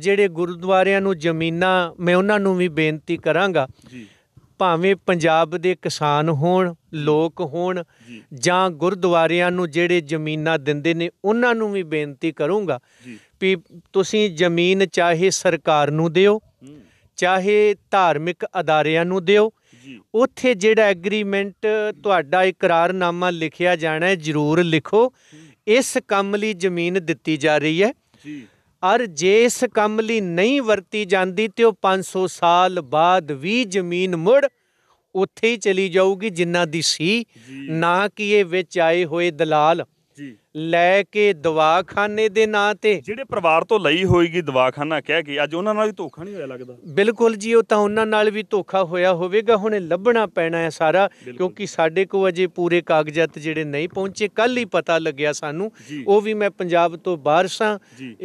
ਜਿਹੜੇ ਗੁਰਦੁਆਰਿਆਂ ਨੂੰ ਜ਼ਮੀਨਾਂ ਮੈਂ ਉਹਨਾਂ ਨੂੰ ਵੀ ਬੇਨਤੀ ਕਰਾਂਗਾ ਜੀ ਭਾਵੇਂ ਪੰਜਾਬ ਦੇ ਕਿਸਾਨ ਹੋਣ ਲੋਕ ਹੋਣ ਜਾਂ ਗੁਰਦੁਆਰਿਆਂ ਨੂੰ ਜਿਹੜੇ ਜ਼ਮੀਨਾਂ ਦਿੰਦੇ ਨੇ ਉਹਨਾਂ ਨੂੰ ਵੀ ਬੇਨਤੀ ਕਰੂੰਗਾ ਵੀ ਤੁਸੀਂ ਜ਼ਮੀਨ ਚਾਹੇ ਸਰਕਾਰ ਨੂੰ ਦਿਓ ਚਾਹੇ ਧਾਰਮਿਕ ਅਦਾਰਿਆਂ ਨੂੰ ਦਿਓ ਉੱਥੇ ਜਿਹੜਾ ਐਗਰੀਮੈਂਟ ਤੁਹਾਡਾ ਇਕਰਾਰਨਾਮਾ ਲਿਖਿਆ ਜਾਣਾ ਹੈ ਜ਼ਰੂਰ ਲਿਖੋ ਇਸ ਕੰਮ ਲਈ ਜ਼ਮੀਨ ਦਿੱਤੀ ਜਾ ਰਹੀ ਹੈ ਜੀ ਔਰ ਜੇ ਇਸ ਕੰਮ ਲਈ ਨਹੀਂ ਵਰਤੀ ਜਾਂਦੀ ਤੇ ਉਹ 500 ਸਾਲ ਬਾਅਦ ਵੀ ਜ਼ਮੀਨ ਮੁੜ ਉੱਥੇ ਹੀ ਚਲੀ ਜਾਊਗੀ ਜਿੰਨਾ ਦੀ ਸੀ ਨਾ ਕਿ ਇਹ ਵਿੱਚ ਆਏ ਹੋਏ ਦਲਾਲ ਜੀ ਲੈ ਕੇ ਦਵਾਖਾਨੇ ਦੇ ਨਾਂ ਤੇ ਜਿਹੜੇ ਪਰਿਵਾਰ ਤੋਂ ਲਈ ਹੋਏਗੀ ਦਵਾਖਾਨਾ ਕਹਿ ਕੇ ਅੱਜ ਉਹਨਾਂ ਨਾਲ ਵੀ ਧੋਖਾ ਨਹੀਂ ਹੋਇਆ ਲੱਗਦਾ ਬਿਲਕੁਲ ਜੀ ਉਹ ਤਾਂ ਉਹਨਾਂ ਨਾਲ ਵੀ ਧੋਖਾ ਹੋਇਆ ਹੋਵੇਗਾ ਹੁਣ ਲੱਭਣਾ ਪੈਣਾ ਹੈ ਸਾਰਾ ਕਿਉਂਕਿ ਸਾਡੇ ਕੋਲ ਅਜੇ ਪੂਰੇ ਕਾਗਜ਼ਾਤ ਜਿਹੜੇ ਨਹੀਂ ਪਹੁੰਚੇ ਕੱਲ ਹੀ ਪਤਾ ਲੱਗਿਆ ਸਾਨੂੰ ਉਹ ਵੀ ਮੈਂ ਪੰਜਾਬ ਤੋਂ ਬਾਹਰ ਸਾਂ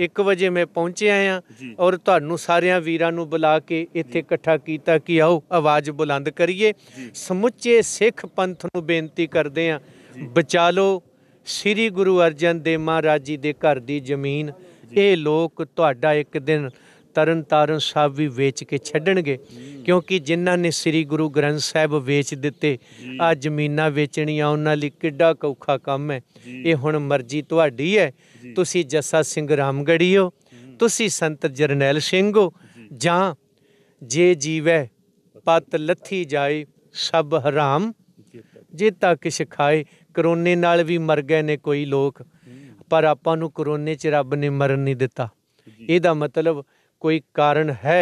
1 ਵਜੇ ਮੈਂ ਪਹੁੰਚਿਆ ਆ ਔਰ ਤੁਹਾਨੂੰ ਸਾਰਿਆਂ ਵੀਰਾਂ ਨੂੰ ਬੁਲਾ ਕੇ ਇੱਥੇ ਇਕੱਠਾ ਕੀਤਾ ਕਿ ਆਓ ਆਵਾਜ਼ ਬੁਲੰਦ ਕਰੀਏ ਸਮੁੱਚੇ ਸਿੱਖ ਪੰਥ ਨੂੰ ਬੇਨਤੀ ਕਰਦੇ ਆ ਬਚਾ ਲੋ ਸ੍ਰੀ ਗੁਰੂ ਅਰਜਨ ਦੇਵ ਮਹਾਰਾਜ ਜੀ ਦੇ ਘਰ ਦੀ ਜ਼ਮੀਨ ਇਹ ਲੋਕ ਤੁਹਾਡਾ ਇੱਕ ਦਿਨ ਤਰਨ ਤਾਰਨ ਸਾਹਿਬ ਵੀ ਵੇਚ ਕੇ ਛੱਡਣਗੇ ਕਿਉਂਕਿ ਜਿਨ੍ਹਾਂ ਨੇ ਸ੍ਰੀ ਗੁਰੂ ਗ੍ਰੰਥ ਸਾਹਿਬ ਵੇਚ ਦਿੱਤੇ ਆ ਜ਼ਮੀਨਾਂ ਵੇਚਣੀਆਂ ਉਹਨਾਂ ਲਈ ਕਿੱਡਾ ਕੌਖਾ ਕੰਮ ਹੈ ਇਹ ਹੁਣ ਮਰਜ਼ੀ ਤੁਹਾਡੀ ਹੈ ਤੁਸੀਂ ਜੱਸਾ ਸਿੰਘ ਰਾਮਗੜੀ ਹੋ ਤੁਸੀਂ ਸੰਤ ਜਰਨੈਲ ਸਿੰਘ ਹੋ ਜਾਂ ਜੇ ਜੀਵੈ ਪਤ ਲੱਥੀ ਜਾਏ ਸਭ ਹਰਾਮ ਜੇ ਤਾਂ ਕਿਛ ਖਾਏ ਕਰੋਨੇ ਨਾਲ ਵੀ ਮਰ ਗਏ ਨੇ ਕੋਈ ਲੋਕ ਪਰ ਆਪਾਂ ਨੂੰ ਕਰੋਨੇ 'ਚ ਰੱਬ ਨੇ ਮਰਨ ਨਹੀਂ ਦਿੱਤਾ ਇਹਦਾ ਮਤਲਬ ਕੋਈ ਕਾਰਨ ਹੈ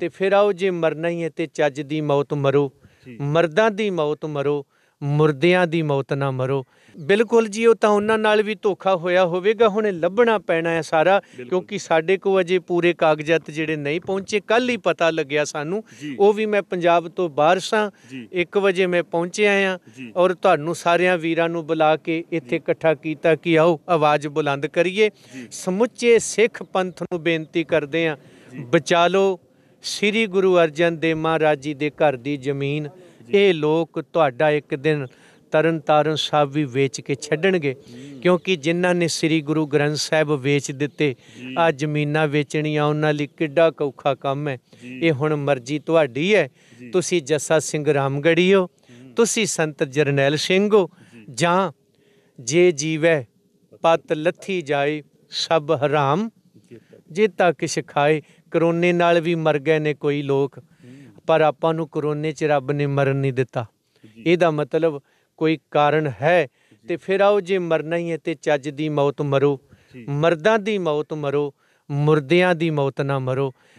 ਤੇ ਫਿਰ ਆਓ ਜੇ ਮਰਨਾ ਹੀ ਹੈ ਤੇ ਚੱਜ ਦੀ ਮੌਤ ਮਰੋ ਮਰਦਾਂ ਦੀ ਮੌਤ ਮਰੋ ਮੁਰਦਿਆਂ ਦੀ ਮੌਤ ਨਾ ਮਰੋ ਬਿਲਕੁਲ ਜੀ ਉਹ ਤਾਂ ਉਹਨਾਂ ਨਾਲ ਵੀ ਧੋਖਾ ਹੋਇਆ ਹੋਵੇਗਾ ਹੁਣ ਲੱਭਣਾ ਪੈਣਾ ਹੈ ਸਾਰਾ ਕਿਉਂਕਿ ਸਾਡੇ ਕੋਲ ਅਜੇ ਪੂਰੇ ਕਾਗਜ਼ਾਤ ਜਿਹੜੇ ਨਹੀਂ ਪਹੁੰਚੇ ਕੱਲ ਹੀ ਪਤਾ ਲੱਗਿਆ ਸਾਨੂੰ ਉਹ ਵੀ ਮੈਂ ਪੰਜਾਬ ਤੋਂ ਬਾਹਰ ਸਾਂ 1 ਵਜੇ ਮੈਂ ਪਹੁੰਚਿਆ ਆ ਔਰ ਤੁਹਾਨੂੰ ਸਾਰਿਆਂ ਵੀਰਾਂ ਨੂੰ ਬੁਲਾ ਕੇ ਇੱਥੇ ਇਕੱਠਾ ਕੀਤਾ ਕਿ ਆਓ ਆਵਾਜ਼ ਬੁਲੰਦ ਕਰੀਏ ਸਮੁੱਚੇ ਸਿੱਖ ਪੰਥ ਨੂੰ ਬੇਨਤੀ ਕਰਦੇ ਆ ਬਚਾ ਲਓ ਸ੍ਰੀ ਗੁਰੂ ਅਰਜਨ ਦੇਵ ਮਹਾਰਾਜ ਜੀ ਦੇ ਘਰ ਦੀ ਜ਼ਮੀਨ ਇਹ ਲੋਕ ਤੁਹਾਡਾ ਇੱਕ ਦਿਨ ਤਰਨ ਤਾਰਨ ਸਾਹਿਬ ਵੀ ਵੇਚ ਕੇ ਛੱਡਣਗੇ ਕਿਉਂਕਿ ਜਿਨ੍ਹਾਂ ਨੇ ਸ੍ਰੀ ਗੁਰੂ ਗ੍ਰੰਥ ਸਾਹਿਬ ਵੇਚ ਦਿੱਤੇ ਆ ਜ਼ਮੀਨਾਂ ਵੇਚਣੀਆਂ ਉਹਨਾਂ ਲਈ ਕਿੱਡਾ ਕੌਖਾ ਕੰਮ ਹੈ ਇਹ ਹੁਣ ਮਰਜ਼ੀ ਤੁਹਾਡੀ ਹੈ ਤੁਸੀਂ ਜੱਸਾ ਸਿੰਘ ਰਾਮਗੜੀ ਹੋ ਤੁਸੀਂ ਸੰਤ ਜਰਨੈਲ ਸਿੰਘ ਹੋ ਜਾਂ ਜੇ ਜੀਵੈ ਪਤ ਲੱਥੀ ਜਾਏ ਸਭ ਹਰਾਮ ਜੇ ਤੱਕ ਸਿਖਾਏ ਕਰੋਨੇ ਨਾਲ ਵੀ ਮਰ ਗਏ ਨੇ ਕੋਈ ਲੋਕ ਪਰ ਆਪਾਂ ਨੂੰ ਕਰੋਨੇ 'ਚ ਰੱਬ ਨੇ ਮਰਨ ਨਹੀਂ ਦਿੱਤਾ ਇਹਦਾ ਮਤਲਬ ਕੋਈ ਕਾਰਨ ਹੈ ਤੇ ਫਿਰ ਆਓ ਜੇ ਮਰਨਾ ਹੀ ਹੈ ਤੇ ਚੱਜ ਦੀ ਮੌਤ ਮਰੋ ਮਰਦਾਂ ਦੀ ਮੌਤ ਮਰੋ ਮੁਰਦਿਆਂ ਦੀ ਮੌਤ ਨਾ ਮਰੋ